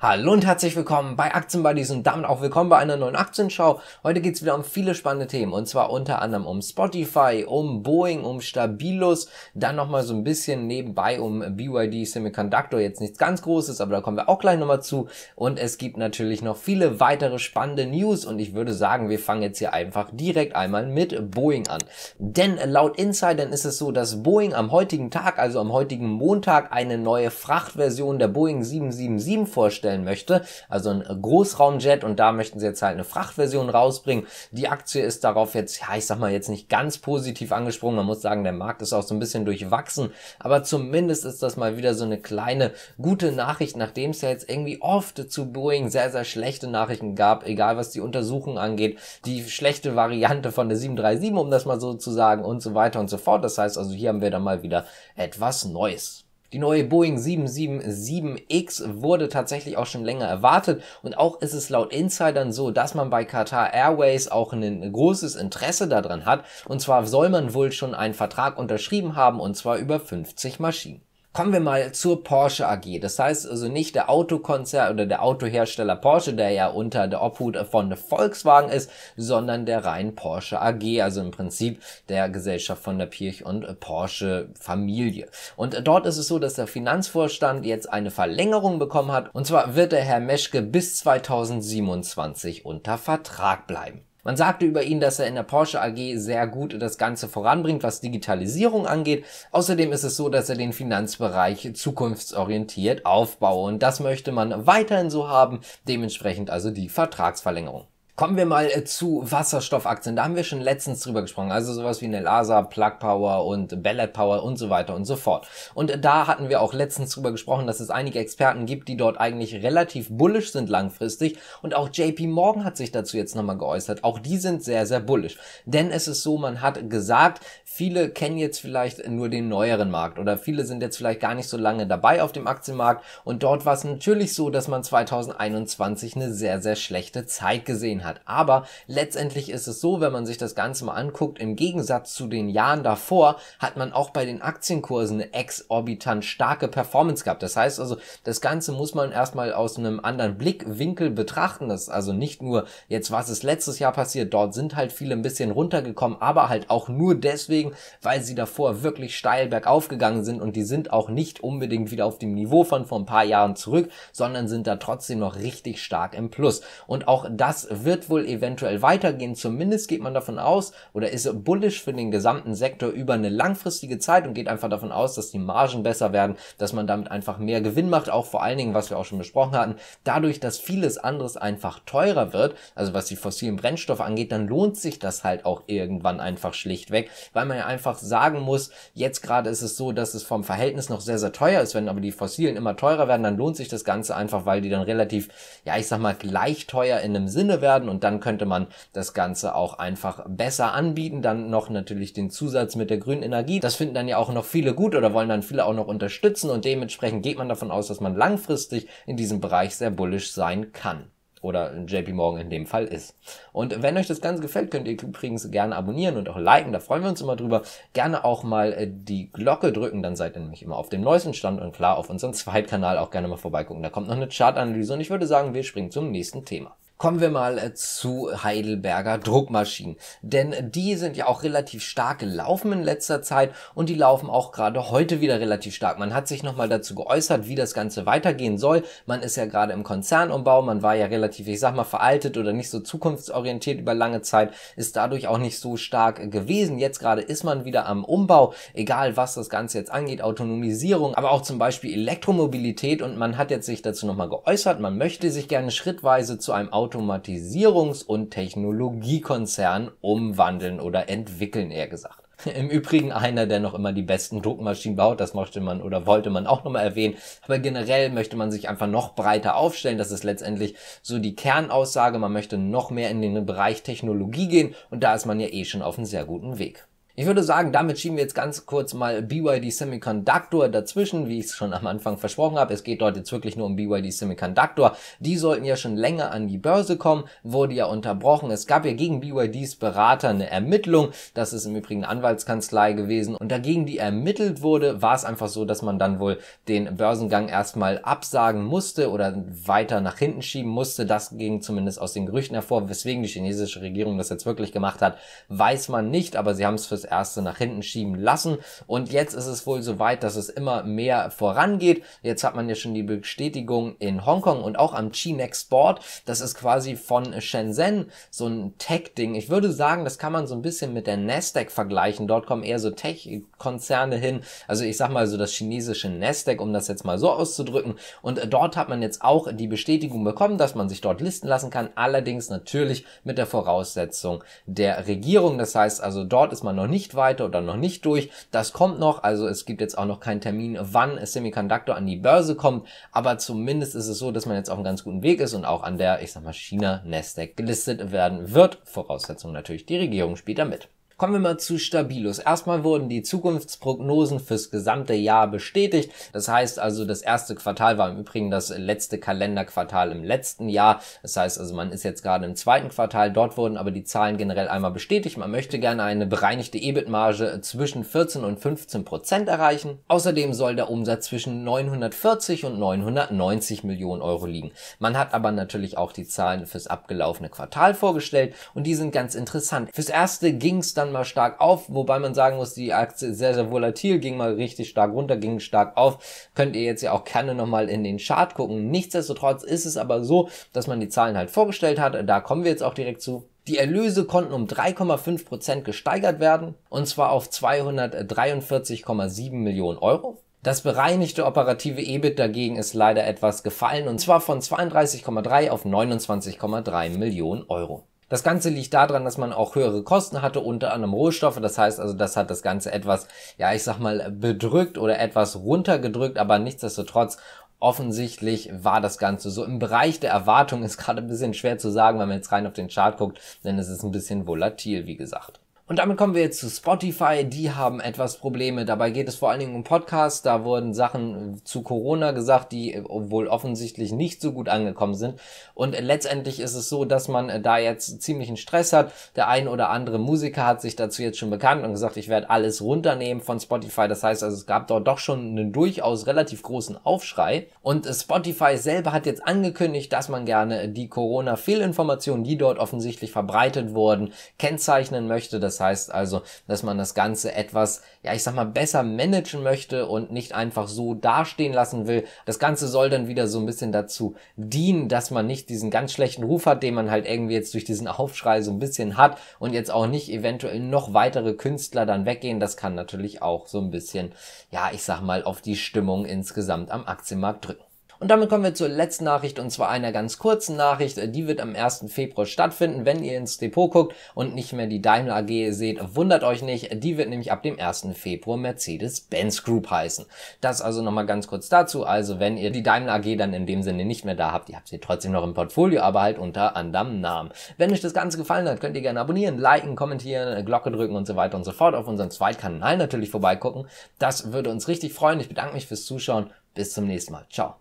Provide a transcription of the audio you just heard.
Hallo und herzlich willkommen bei Aktienbuddies und damit auch willkommen bei einer neuen Aktienschau. Heute geht's wieder um viele spannende Themen und zwar unter anderem um Spotify, um Boeing, um Stabilus, dann nochmal so ein bisschen nebenbei um BYD Semiconductor, jetzt nichts ganz Großes, aber da kommen wir auch gleich nochmal zu und es gibt natürlich noch viele weitere spannende News und ich würde sagen, wir fangen jetzt hier einfach direkt einmal mit Boeing an. Denn laut Insidern ist es so, dass Boeing am heutigen Tag, also am heutigen Montag, eine neue Frachtversion der Boeing 777 vorstellt vorstellen möchte. Also ein Großraumjet und da möchten sie jetzt halt eine Frachtversion rausbringen. Die Aktie ist darauf jetzt, ja, ich sag mal jetzt nicht ganz positiv angesprungen. Man muss sagen, der Markt ist auch so ein bisschen durchwachsen, aber zumindest ist das mal wieder so eine kleine gute Nachricht, nachdem es ja jetzt irgendwie oft zu Boeing sehr, sehr schlechte Nachrichten gab, egal was die Untersuchung angeht, die schlechte Variante von der 737, um das mal so zu sagen und so weiter und so fort. Das heißt also, hier haben wir dann mal wieder etwas Neues. Die neue Boeing 777X wurde tatsächlich auch schon länger erwartet und auch ist es laut Insidern so, dass man bei Qatar Airways auch ein großes Interesse daran hat und zwar soll man wohl schon einen Vertrag unterschrieben haben und zwar über 50 Maschinen. Kommen wir mal zur Porsche AG. Das heißt also nicht der Autokonzern oder der Autohersteller Porsche, der ja unter der Obhut von Volkswagen ist, sondern der rein Porsche AG, also im Prinzip der Gesellschaft von der Pirch und Porsche Familie. Und dort ist es so, dass der Finanzvorstand jetzt eine Verlängerung bekommen hat. Und zwar wird der Herr Meschke bis 2027 unter Vertrag bleiben. Man sagte über ihn, dass er in der Porsche AG sehr gut das Ganze voranbringt, was Digitalisierung angeht. Außerdem ist es so, dass er den Finanzbereich zukunftsorientiert aufbaue und das möchte man weiterhin so haben, dementsprechend also die Vertragsverlängerung. Kommen wir mal äh, zu Wasserstoffaktien. Da haben wir schon letztens drüber gesprochen. Also sowas wie eine LASA, Plug Power und Ballet Power und so weiter und so fort. Und äh, da hatten wir auch letztens drüber gesprochen, dass es einige Experten gibt, die dort eigentlich relativ bullisch sind langfristig. Und auch JP Morgan hat sich dazu jetzt nochmal geäußert. Auch die sind sehr, sehr bullisch. Denn es ist so, man hat gesagt, viele kennen jetzt vielleicht nur den neueren Markt oder viele sind jetzt vielleicht gar nicht so lange dabei auf dem Aktienmarkt. Und dort war es natürlich so, dass man 2021 eine sehr, sehr schlechte Zeit gesehen hat hat. Aber letztendlich ist es so, wenn man sich das Ganze mal anguckt, im Gegensatz zu den Jahren davor hat man auch bei den Aktienkursen eine exorbitant starke Performance gehabt. Das heißt also, das Ganze muss man erstmal aus einem anderen Blickwinkel betrachten. Das ist also nicht nur jetzt, was ist letztes Jahr passiert. Dort sind halt viele ein bisschen runtergekommen, aber halt auch nur deswegen, weil sie davor wirklich steil bergauf gegangen sind und die sind auch nicht unbedingt wieder auf dem Niveau von vor ein paar Jahren zurück, sondern sind da trotzdem noch richtig stark im Plus. Und auch das wird wird wohl eventuell weitergehen. Zumindest geht man davon aus oder ist bullish für den gesamten Sektor über eine langfristige Zeit und geht einfach davon aus, dass die Margen besser werden, dass man damit einfach mehr Gewinn macht. Auch vor allen Dingen, was wir auch schon besprochen hatten, dadurch, dass vieles anderes einfach teurer wird, also was die fossilen Brennstoffe angeht, dann lohnt sich das halt auch irgendwann einfach schlichtweg, weil man ja einfach sagen muss, jetzt gerade ist es so, dass es vom Verhältnis noch sehr, sehr teuer ist. Wenn aber die fossilen immer teurer werden, dann lohnt sich das Ganze einfach, weil die dann relativ, ja, ich sag mal, gleich teuer in einem Sinne werden machen und dann könnte man das Ganze auch einfach besser anbieten. Dann noch natürlich den Zusatz mit der grünen Energie. Das finden dann ja auch noch viele gut oder wollen dann viele auch noch unterstützen und dementsprechend geht man davon aus, dass man langfristig in diesem Bereich sehr bullisch sein kann oder JP Morgan in dem Fall ist. Und wenn euch das Ganze gefällt, könnt ihr übrigens gerne abonnieren und auch liken, da freuen wir uns immer drüber. Gerne auch mal äh, die Glocke drücken, dann seid ihr nämlich immer auf dem neuesten Stand und klar auf unserem Zweitkanal auch gerne mal vorbeigucken. Da kommt noch eine Chartanalyse und ich würde sagen, wir springen zum nächsten Thema. Kommen wir mal äh, zu Heidelberger Druckmaschinen, denn die sind ja auch relativ stark gelaufen in letzter Zeit und die laufen auch gerade heute wieder relativ stark. Man hat sich nochmal dazu geäußert, wie das Ganze weitergehen soll. Man ist ja gerade im Konzernumbau, man war ja relativ, ich sag mal, veraltet oder nicht so zukunftsorientiert über lange Zeit, ist dadurch auch nicht so stark gewesen. Jetzt gerade ist man wieder am Umbau, egal was das Ganze jetzt angeht, Autonomisierung, aber auch zum Beispiel Elektromobilität und man hat jetzt sich dazu nochmal geäußert, man möchte sich gerne schrittweise zu einem Auto Automatisierungs- und Technologiekonzern umwandeln oder entwickeln, eher gesagt. Im Übrigen einer, der noch immer die besten Druckmaschinen baut, das möchte man oder wollte man auch nochmal erwähnen. Aber generell möchte man sich einfach noch breiter aufstellen. Das ist letztendlich so die Kernaussage. Man möchte noch mehr in den Bereich Technologie gehen und da ist man ja eh schon auf einem sehr guten Weg. Ich würde sagen, damit schieben wir jetzt ganz kurz mal BYD Semiconductor dazwischen, wie ich es schon am Anfang versprochen habe. Es geht dort jetzt wirklich nur um BYD Semiconductor. Die sollten ja schon länger an die Börse kommen, wurde ja unterbrochen. Es gab ja gegen BYDs Berater eine Ermittlung. Das ist im Übrigen eine Anwaltskanzlei gewesen. Und dagegen die ermittelt wurde, war es einfach so, dass man dann wohl den Börsengang erstmal absagen musste oder weiter nach hinten schieben musste. Das ging zumindest aus den Gerüchten hervor. Weswegen die chinesische Regierung das jetzt wirklich gemacht hat, weiß man nicht. Aber sie haben es fürs erste nach hinten schieben lassen. Und jetzt ist es wohl so weit, dass es immer mehr vorangeht. Jetzt hat man ja schon die Bestätigung in Hongkong und auch am Chinex Board. Das ist quasi von Shenzhen so ein Tech-Ding. Ich würde sagen, das kann man so ein bisschen mit der Nasdaq vergleichen. Dort kommen eher so Tech-Konzerne hin. Also ich sag mal so das chinesische Nasdaq, um das jetzt mal so auszudrücken. Und dort hat man jetzt auch die Bestätigung bekommen, dass man sich dort listen lassen kann. Allerdings natürlich mit der Voraussetzung der Regierung. Das heißt also, dort ist man noch nicht nicht weiter oder noch nicht durch. Das kommt noch, also es gibt jetzt auch noch keinen Termin, wann Semiconductor an die Börse kommt, aber zumindest ist es so, dass man jetzt auf einem ganz guten Weg ist und auch an der, ich sag mal, China Nasdaq gelistet werden wird. Voraussetzung natürlich, die Regierung spielt da mit. Kommen wir mal zu Stabilus. Erstmal wurden die Zukunftsprognosen fürs gesamte Jahr bestätigt. Das heißt also, das erste Quartal war im Übrigen das letzte Kalenderquartal im letzten Jahr. Das heißt also, man ist jetzt gerade im zweiten Quartal. Dort wurden aber die Zahlen generell einmal bestätigt. Man möchte gerne eine bereinigte EBIT-Marge zwischen 14 und 15 Prozent erreichen. Außerdem soll der Umsatz zwischen 940 und 990 Millionen Euro liegen. Man hat aber natürlich auch die Zahlen fürs abgelaufene Quartal vorgestellt und die sind ganz interessant. Fürs erste ging es dann dann mal stark auf, wobei man sagen muss, die Aktie ist sehr, sehr volatil, ging mal richtig stark runter, ging stark auf. Könnt ihr jetzt ja auch gerne nochmal in den Chart gucken. Nichtsdestotrotz ist es aber so, dass man die Zahlen halt vorgestellt hat. Da kommen wir jetzt auch direkt zu. Die Erlöse konnten um 3,5% gesteigert werden, und zwar auf 243,7 Millionen Euro. Das bereinigte operative EBIT dagegen ist leider etwas gefallen, und zwar von 32,3 auf 29,3 Millionen Euro. Das Ganze liegt daran, dass man auch höhere Kosten hatte, unter anderem Rohstoffe. Das heißt also, das hat das Ganze etwas, ja, ich sag mal, bedrückt oder etwas runtergedrückt, aber nichtsdestotrotz offensichtlich war das Ganze so im Bereich der Erwartung, ist gerade ein bisschen schwer zu sagen, wenn man jetzt rein auf den Chart guckt, denn es ist ein bisschen volatil, wie gesagt. Und damit kommen wir jetzt zu Spotify. Die haben etwas Probleme. Dabei geht es vor allen Dingen um Podcasts. Da wurden Sachen äh, zu Corona gesagt, die äh, wohl offensichtlich nicht so gut angekommen sind. Und letztendlich ist es so, dass man äh, da jetzt ziemlichen Stress hat. Der ein oder andere Musiker hat sich dazu jetzt schon bekannt und gesagt, ich werde alles runternehmen von Spotify. Das heißt also, es gab dort doch schon einen durchaus relativ großen Aufschrei. Und Spotify selber hat jetzt angekündigt, dass man gerne die Corona-Fehlinformationen, die dort offensichtlich verbreitet wurden, kennzeichnen möchte. Das das heißt also, dass man das Ganze etwas, ja, ich sag mal, besser managen möchte und nicht einfach so dastehen lassen will. Das Ganze soll dann wieder so ein bisschen dazu dienen, dass man nicht diesen ganz schlechten Ruf hat, den man halt irgendwie jetzt durch diesen Aufschrei so ein bisschen hat und jetzt auch nicht eventuell noch weitere Künstler dann weggehen. Das kann natürlich auch so ein bisschen, ja, ich sag mal, auf die Stimmung insgesamt am Aktienmarkt drücken. Und damit kommen wir zur letzten Nachricht und zwar einer ganz kurzen Nachricht. Die wird am 1. Februar stattfinden. Wenn ihr ins Depot guckt und nicht mehr die Daimler AG seht, wundert euch nicht. Die wird nämlich ab dem 1. Februar Mercedes-Benz Group heißen. Das also nochmal ganz kurz dazu. Also wenn ihr die Daimler AG dann in dem Sinne nicht mehr da habt, ihr habt sie trotzdem noch im Portfolio, aber halt unter anderem Namen. Wenn euch das Ganze gefallen hat, könnt ihr gerne abonnieren, liken, kommentieren, Glocke drücken und so weiter und so fort. Auf unserem Zweitkanal natürlich vorbeigucken. Das würde uns richtig freuen. Ich bedanke mich fürs Zuschauen. Bis zum nächsten Mal. Ciao.